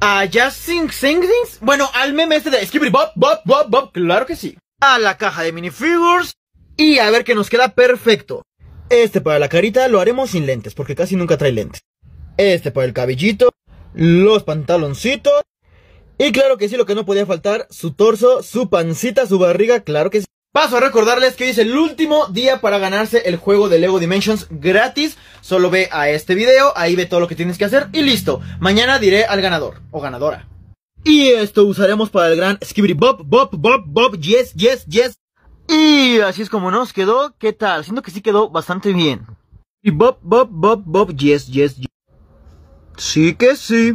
A Just Sing Bueno, al meme este de Skibri Bob, Bob, Bob, Bob. Claro que sí. A la caja de minifigures. Y a ver que nos queda perfecto. Este para la carita lo haremos sin lentes, porque casi nunca trae lentes. Este para el cabellito. Los pantaloncitos. Y claro que sí, lo que no podía faltar, su torso, su pancita, su barriga, claro que sí. Paso a recordarles que hoy es el último día para ganarse el juego de Lego Dimensions gratis. Solo ve a este video, ahí ve todo lo que tienes que hacer y listo. Mañana diré al ganador o ganadora. Y esto usaremos para el gran Skibri. Bob, Bob, Bob, Bob, yes, yes, yes. Y así es como nos quedó. ¿Qué tal? Siento que sí quedó bastante bien. Y Bob, Bob, Bob, Bob, yes, yes, yes. Sí que sí.